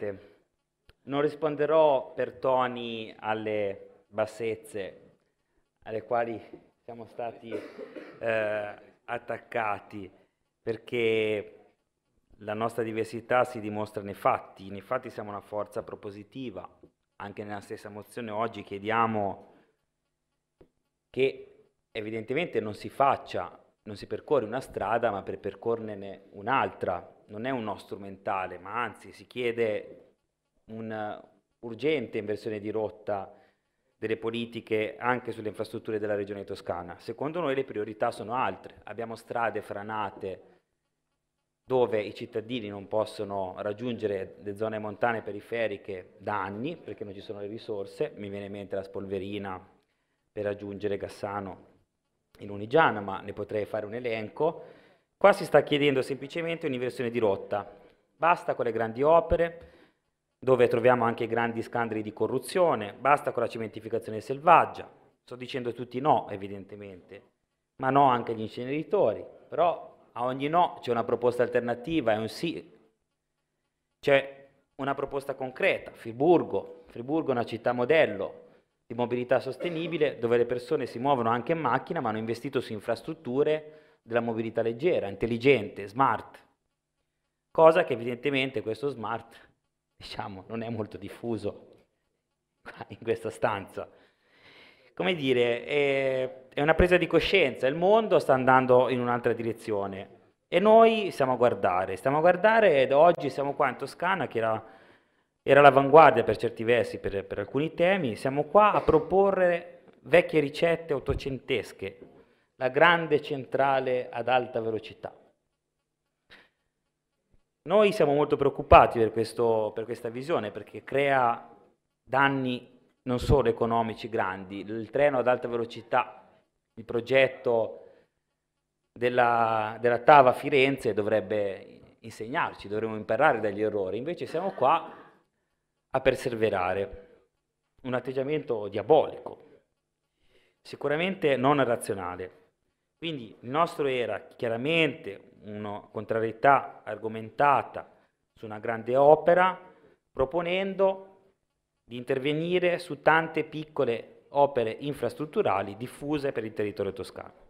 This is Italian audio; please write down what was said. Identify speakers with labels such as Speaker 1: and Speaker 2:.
Speaker 1: Presidente, non risponderò per toni alle bassezze alle quali siamo stati eh, attaccati, perché la nostra diversità si dimostra nei fatti, nei fatti siamo una forza propositiva, anche nella stessa mozione oggi chiediamo che evidentemente non si faccia non si percorre una strada ma per percorrerne un'altra, non è uno strumentale, ma anzi si chiede un'urgente inversione di rotta delle politiche anche sulle infrastrutture della regione toscana. Secondo noi le priorità sono altre, abbiamo strade franate dove i cittadini non possono raggiungere le zone montane periferiche da anni perché non ci sono le risorse, mi viene in mente la spolverina per raggiungere Gassano in Unigiana, ma ne potrei fare un elenco. Qua si sta chiedendo semplicemente un'inversione di rotta. Basta con le grandi opere, dove troviamo anche grandi scandali di corruzione, basta con la cementificazione selvaggia. Sto dicendo tutti no, evidentemente, ma no anche agli inceneritori. Però a ogni no c'è una proposta alternativa, è un sì. C'è una proposta concreta. Friburgo, Friburgo è una città modello, di mobilità sostenibile dove le persone si muovono anche in macchina ma hanno investito su infrastrutture della mobilità leggera, intelligente, smart, cosa che evidentemente questo smart diciamo, non è molto diffuso in questa stanza. Come dire, è, è una presa di coscienza, il mondo sta andando in un'altra direzione e noi stiamo a guardare, stiamo a guardare ed oggi siamo qua in Toscana che era era l'avanguardia per certi versi, per, per alcuni temi, siamo qua a proporre vecchie ricette ottocentesche, la grande centrale ad alta velocità. Noi siamo molto preoccupati per, questo, per, questa visione perché crea danni non solo economici grandi, il treno ad alta velocità, il progetto della, della TAV Firenze dovrebbe insegnarci, dovremmo imparare dagli errori, invece siamo qua a perseverare, un atteggiamento diabolico, sicuramente non razionale. Quindi il nostro era chiaramente una contrarietà argomentata su una grande opera, proponendo di intervenire su tante piccole opere infrastrutturali diffuse per il territorio toscano.